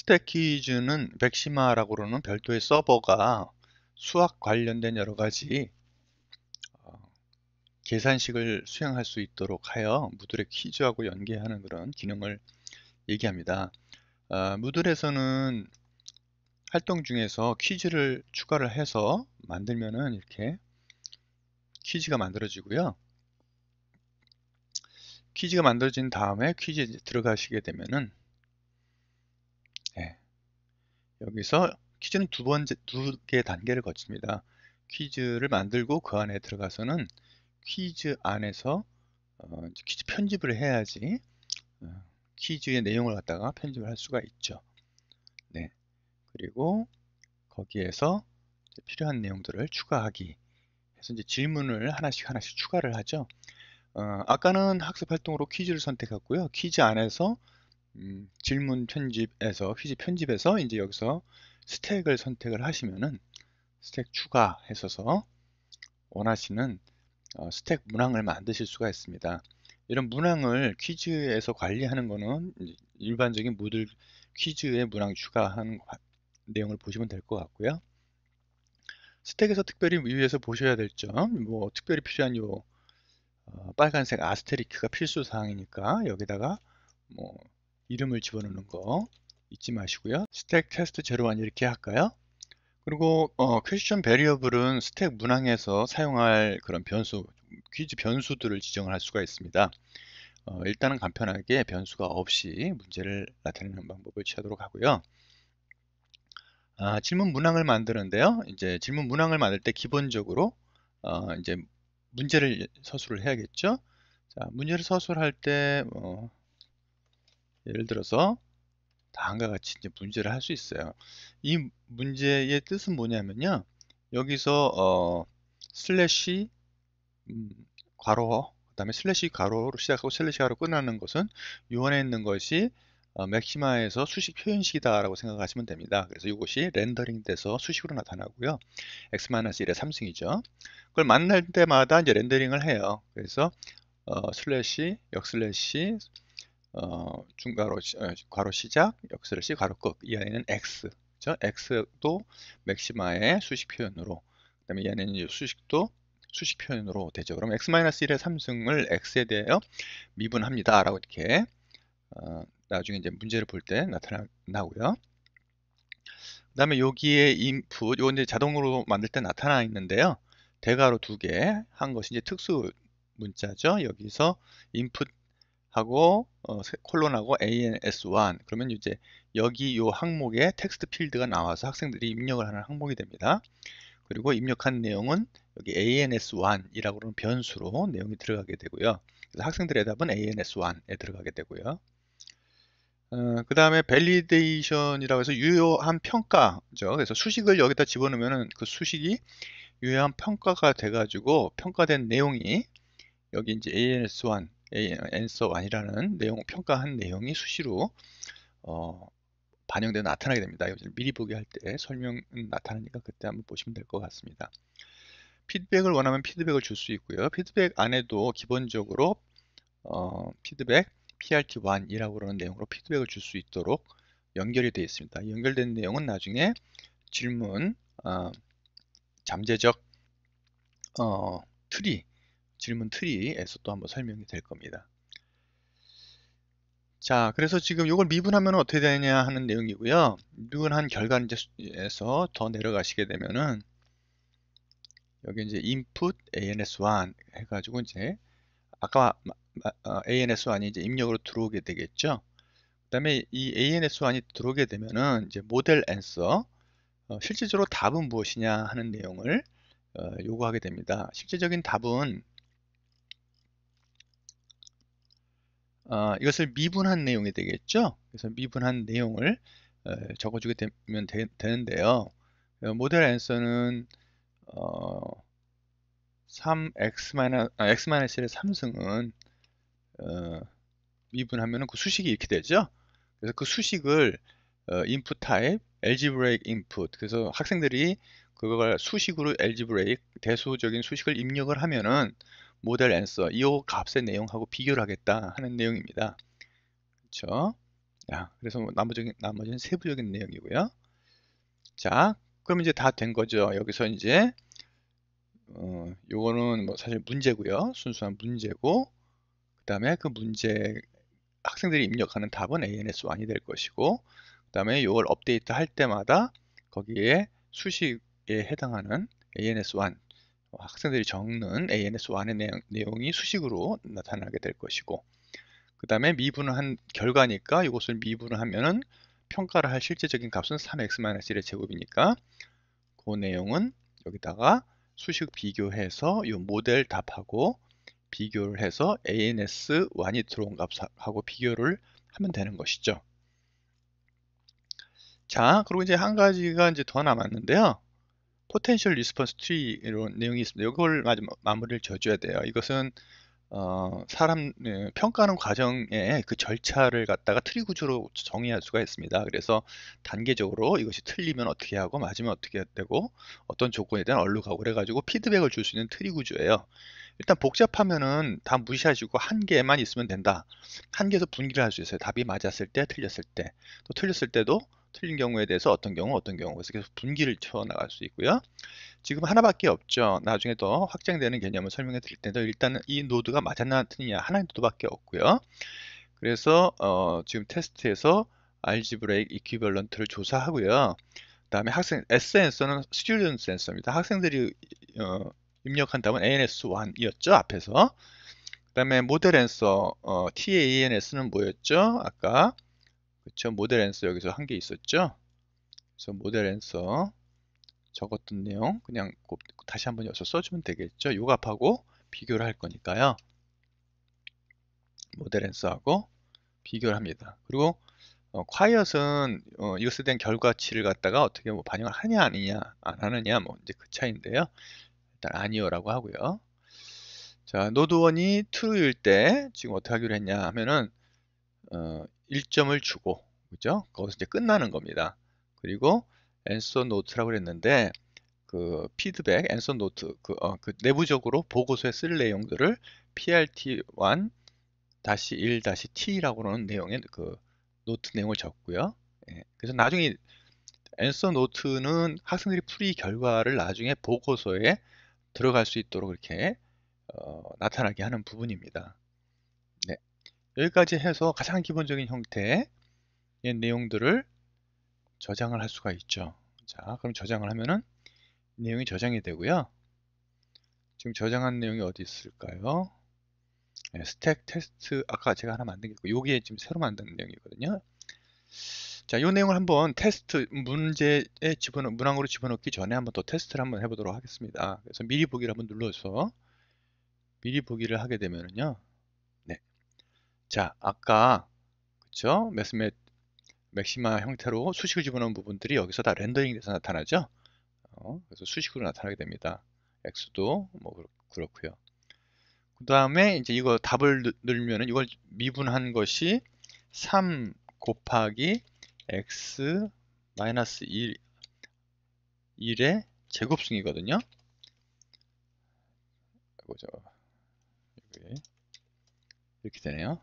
스택키즈는 백시마라고 그러는 별도의 서버가 수학 관련된 여러 가지 어, 계산식을 수행할 수 있도록 하여 무드의 퀴즈하고 연계하는 그런 기능을 얘기합니다. 아, 어, 무들에서는 활동 중에서 퀴즈를 추가를 해서 만들면 이렇게 퀴즈가 만들어지고요. 퀴즈가 만들어진 다음에 퀴즈에 들어가시게 되면은 여기서 퀴즈는 두 번째 두 개의 단계를 거칩니다. 퀴즈를 만들고 그 안에 들어가서는 퀴즈 안에서 어, 퀴즈 편집을 해야지 어, 퀴즈의 내용을 갖다가 편집을 할 수가 있죠. 네. 그리고 거기에서 필요한 내용들을 추가하기 해서 이제 질문을 하나씩 하나씩 추가를 하죠. 어, 아까는 학습 활동으로 퀴즈를 선택했고요. 퀴즈 안에서 음, 질문 편집에서 휴지 편집에서 이제 여기서 스택을 선택을 하시면은 스택 추가해서서 원하시는 어, 스택 문항을 만드실 수가 있습니다. 이런 문항을 퀴즈에서 관리하는 거는 일반적인 모듈 퀴즈에 문항 추가한 내용을 보시면 될 것 같고요. 스택에서 특별히 위에서 보셔야 될 점, 뭐 특별히 필요한 요 어, 빨간색 아스테리크가 필수 사항이니까 여기다가 뭐 이름을 집어넣는 거 잊지 마시고요. 스택 테스트 제로완 이렇게 할까요? 그리고 어, 퀘스천 베리어블은 스택 문항에서 사용할 그런 변수, 퀴즈 변수들을 지정을 할 수가 있습니다. 어, 일단은 간편하게 변수가 없이 문제를 나타내는 방법을 취하도록 하고요. 아, 질문 문항을 만드는데요. 이제 질문 문항을 만들 때 기본적으로 어, 이제 문제를 서술을 해야겠죠. 자, 문제를 서술할 때 어, 예를 들어서 다음과 같이 이제 문제를 할 수 있어요. 이 문제의 뜻은 뭐냐면요. 여기서 어, 슬래시 음, 괄호 그 다음에 슬래시 괄호로 시작하고 슬래시 괄호 끝나는 것은 요 안에 있는 것이 어, 맥시마에서 수식 표현식이다 라고 생각하시면 됩니다. 그래서 이것이 렌더링 돼서 수식으로 나타나고요. x-1의 3승이죠. 그걸 만날 때마다 이제 렌더링을 해요. 그래서 어, 슬래시, 역슬래시, 어, 중괄호 어, 괄호 시작 역슬래시 괄호 끝이 안에는 x 그 x도 맥시마의 수식 표현으로 그다음에 이 안에는 수식도 수식 표현으로 되죠. 그럼 x-1의 3승을 x에 대하여 미분합니다. 라고 이렇게 어, 나중에 이제 문제를 볼 때 나타나고요. 그 다음에 여기에 i 인풋, 요건 이제 자동으로 만들 때 나타나 있는데요. 대괄호 두 개 한 것이 이제 특수 문자죠. 여기서 input 하고 어, 콜론하고 ANS1 그러면 이제 여기 요 항목에 텍스트 필드가 나와서 학생들이 입력을 하는 항목이 됩니다. 그리고 입력한 내용은 여기 ANS1이라고 하는 변수로 내용이 들어가게 되고요. 그래서 학생들의 답은 ANS1에 들어가게 되고요. 어, 그 다음에 밸리데이션이라고 해서 유효한 평가죠. 그래서 수식을 여기다 집어넣으면 그 수식이 유효한 평가가 돼가지고 평가된 내용이 여기 이제 ANS1 answer 1이라는 내용 평가한 내용이 수시로 어, 반영되어 나타나게 됩니다. 미리 보기 할 때 설명 나타나니까 그때 한번 보시면 될 것 같습니다. 피드백을 원하면 피드백을 줄 수 있고요. 피드백 안에도 기본적으로 어, 피드백 PRT1이라고 그러는 내용으로 피드백을 줄 수 있도록 연결이 되어 있습니다. 연결된 내용은 나중에 질문, 어, 잠재적 어, 트리 질문 트리에서 또 한번 설명이 될 겁니다. 자, 그래서 지금 이걸 미분하면 어떻게 되냐 하는 내용이고요. 미분한 결과에서 더 내려가시게 되면은 여기 이제 input ans1 해가지고 이제 아까 어, ans1이 이제 입력으로 들어오게 되겠죠. 그 다음에 이 ans1이 들어오게 되면은 이제 모델 answer 어, 실질적으로 답은 무엇이냐 하는 내용을 어, 요구하게 됩니다. 실질적인 답은 어, 이것을 미분한 내용이 되겠죠. 그래서 미분한 내용을 어, 적어주게 되면 되, 는데요 어, 모델 앤서는 어, 3x 아, x 1의 3승은 어, 미분하면 그 수식이 이렇게 되죠. 그래서 그 수식을 어, input type, algebraic input. 그래서 학생들이 그걸 수식으로 algebraic 대수적인 수식을 입력을 하면은 모델 앤서 이 값의 내용하고 비교를 하겠다 하는 내용입니다. 그렇죠? 그래서 뭐 나머지 나머지는 세부적인 내용이고요. 자, 그럼 이제 다 된 거죠. 여기서 이제 이거는뭐 어, 사실 문제고요. 순수한 문제고 그다음에 그 문제 학생들이 입력하는 답은 ANS1이 될 것이고 그다음에 이걸 업데이트 할 때마다 거기에 수식에 해당하는 ANS1 어, 학생들이 적는 ANS1의 내용이 수식으로 나타나게 될 것이고 그 다음에 미분을 한 결과니까 이것을 미분을 하면은 평가를 할 실제적인 값은 3x-1의 제곱이니까 그 내용은 여기다가 수식 비교해서 이 모델 답하고 비교를 해서 ANS1이 들어온 값하고 비교를 하면 되는 것이죠. 자, 그리고 이제 한 가지가 이제 더 남았는데요. 포텐셜 리스폰스 트리 이런 내용이 있습니다. 이걸 마무리를 져줘야 돼요. 이것은 어, 사람 예, 평가하는 과정에 그 절차를 갖다가 트리 구조로 정의할 수가 있습니다. 그래서 단계적으로 이것이 틀리면 어떻게 하고 맞으면 어떻게 되고 어떤 조건에 대한 얼룩하고 그래가지고 피드백을 줄 수 있는 트리 구조예요. 일단 복잡하면은 다 무시하시고 한 개만 있으면 된다. 한 개에서 분기를 할 수 있어요. 답이 맞았을 때, 틀렸을 때. 또 틀렸을 때도 틀린 경우에 대해서 어떤 경우 어떤 경우 에서 계속 분기를 쳐나갈 수 있고요. 지금 하나밖에 없죠. 나중에 더 확장되는 개념을 설명해 드릴 텐데 일단은 이 노드가 맞았나 틀리냐 하나 의 노드밖에 없고요. 그래서 어, 지금 테스트에서 알지브레이크 이퀴벌런트를 조사하고요. 그 다음에 학생 S n s 는 Student 스튜던트 센서입니다. 학생들이 어, 입력한다면 ANS1이었죠 앞에서. 그 다음에 모델 센서 어, TANS는 뭐였죠? 아까 그쵸 모델 앤서 여기서 한 게 있었죠 그래서 모델 앤서 적었던 내용 그냥 다시 한번 여기서 써주면 되겠죠 요 값하고 비교를 할 거니까요 모델 앤서하고 비교를 합니다 그리고 어, quiet은 어, 이것에 대한 결과치를 갖다가 어떻게 뭐 반영을 하냐 아니냐 안 하느냐 뭐 이제 그 차이인데요 일단 아니요라고 하고요 자 노드원이 true일 때 지금 어떻게 하기로 했냐 하면은 어, 1점을 주고 그죠? 거기서 이제 끝나는 겁니다. 그리고 엔서 노트라고 그랬는데 그 피드백 엔서 노트 그, 어, 그 내부적으로 보고서에 쓸 내용들을 PRT1 다시 1 다시 T라고 하는 내용의 그 노트 내용을 적고요. 예. 그래서 나중에 엔서 노트는 학생들이 풀이 결과를 나중에 보고서에 들어갈 수 있도록 이렇게 어, 나타나게 하는 부분입니다. 여기까지 해서 가장 기본적인 형태의 내용들을 저장을 할 수가 있죠. 자, 그럼 저장을 하면은 내용이 저장이 되고요. 지금 저장한 내용이 어디 있을까요? 네, 스택 테스트 아까 제가 하나 만든 게 있고 여기에 지금 새로 만든 내용이거든요. 자, 이 내용을 한번 테스트 문제에 집어넣 문항으로 집어넣기 전에 한번 더 테스트를 한번 해보도록 하겠습니다. 그래서 미리 보기를 한번 눌러서 미리 보기를 하게 되면은요. 자, 아까 그쵸? 매스맷 맥시마 형태로 수식을 집어넣은 부분들이 여기서 다 렌더링돼서 나타나죠. 어, 그래서 수식으로 나타나게 됩니다. x도 뭐 그렇고요. 그 다음에 이제 이거 답을 넣으면 이걸 미분한 것이 3 곱하기 x 마이너스 1 1의 제곱승이거든요. 보죠. 이렇게 되네요.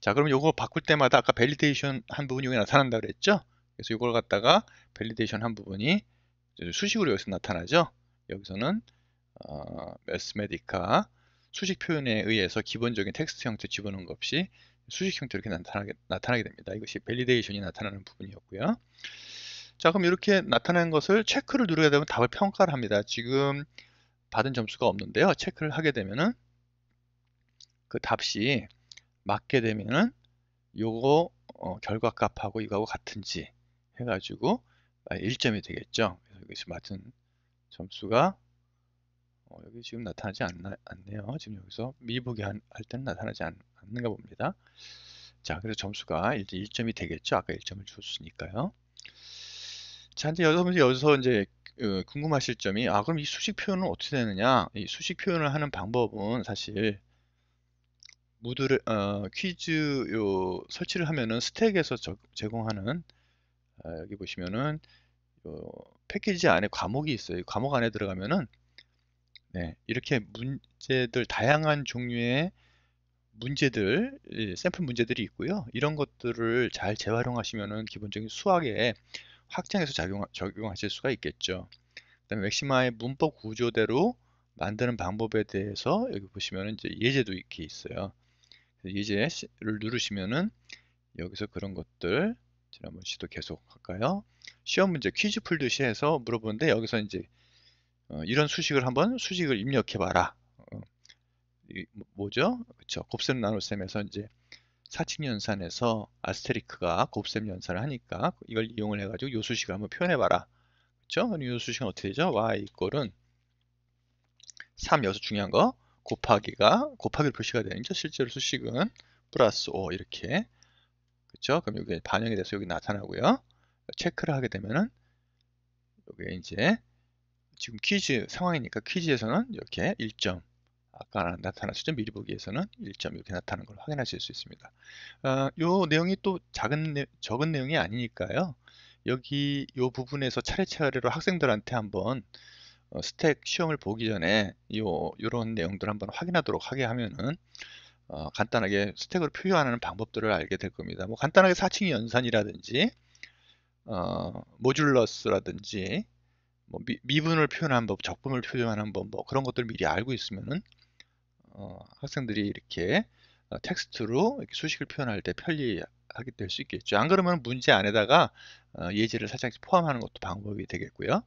자 그럼 이거 바꿀 때마다 아까 밸리데이션 한 부분이 여기 나타난다 그랬죠 그래서 이걸 갖다가 밸리데이션 한 부분이 수식으로 여기서 나타나죠 여기서는 메스메디카 어, 수식 표현에 의해서 기본적인 텍스트 형태 집어넣은 것 없이 수식 형태로 이렇게 나타나게, 나타나게 됩니다 이것이 밸리데이션이 나타나는 부분이었고요 자 그럼 이렇게 나타난 것을 체크를 누르게 되면 답을 평가를 합니다 지금 받은 점수가 없는데요 체크를 하게 되면은 그 답시 맞게 되면은 요거 어, 결과값하고 이거하고 같은지 해가지고 1점이 아, 되겠죠. 그래서 여기서 맞은 점수가 어, 여기 지금 나타나지 않나, 않네요. 지금 여기서 미보기 할, 할 때는 나타나지 않, 는가 봅니다. 자, 그래서 점수가 이제 1점이 되겠죠. 아까 1점을 줬으니까 요 자, 이제 여러분이 여기서 이제 어, 궁금하실 점이 아 그럼 이 수식 표현은 어떻게 되느냐? 이 수식 표현을 하는 방법은 사실 모듈 어, 퀴즈 요 설치를 하면은 스택에서 저, 제공하는 아, 여기 보시면은 요 패키지 안에 과목이 있어요. 과목 안에 들어가면은 네, 이렇게 문제들 다양한 종류의 문제들 샘플 문제들이 있고요. 이런 것들을 잘 재활용하시면은 기본적인 수학에 확장해서 작용, 적용하실 수가 있겠죠. 그다음에 맥시마의 문법 구조대로 만드는 방법에 대해서 여기 보시면 이제 예제도 이렇게 있어요. 예제를 누르시면은 여기서 그런 것들 지난번 시도 계속 할까요? 시험 문제 퀴즈 풀듯이 해서 물어보는데 여기서 이제 어, 이런 수식을 한번 수식을 입력해 봐라. 어, 뭐, 뭐죠? 그쵸? 곱셈 나눗셈에서 이제 사칙 연산에서 아스테리크가 곱셈 연산을 하니까 이걸 이용을 해가지고 요 수식을 한번 표현해 봐라. 그쵸? 요 수식은 어떻게 되죠? y 이꼴은 3 여기서 중요한 거 곱하기가 곱하기로 표시가 되는죠. 실제로 수식은 플러스 5 이렇게 그렇죠? 그럼 여기 반영이 돼서 여기 나타나고요. 체크를 하게 되면은 여기 이제 지금 퀴즈 상황이니까 퀴즈에서는 이렇게 1점 아까 나타났었죠 미리 보기에서는 1점 이렇게 나타나는 걸 확인하실 수 있습니다 이 어, 내용이 또 작은 적은 내용이 아니니까요 여기 이 부분에서 차례차례로 학생들한테 한번 어, 스택 시험을 보기 전에 요 요런 내용들 한번 확인하도록 하게 하면은 어, 간단하게 스택을 표현하는 방법들을 알게 될 겁니다. 뭐 간단하게 사칭 연산이라든지 어, 모듈러스라든지 뭐 미, 분을 표현하는 법, 적분을 표현하는 법, 뭐 그런 것들 을 미리 알고 있으면은 어, 학생들이 이렇게 어, 텍스트로 이렇게 수식을 표현할 때 편리하게 될 수 있겠죠. 안 그러면 문제 안에다가 어, 예제를 살짝 포함하는 것도 방법이 되겠고요.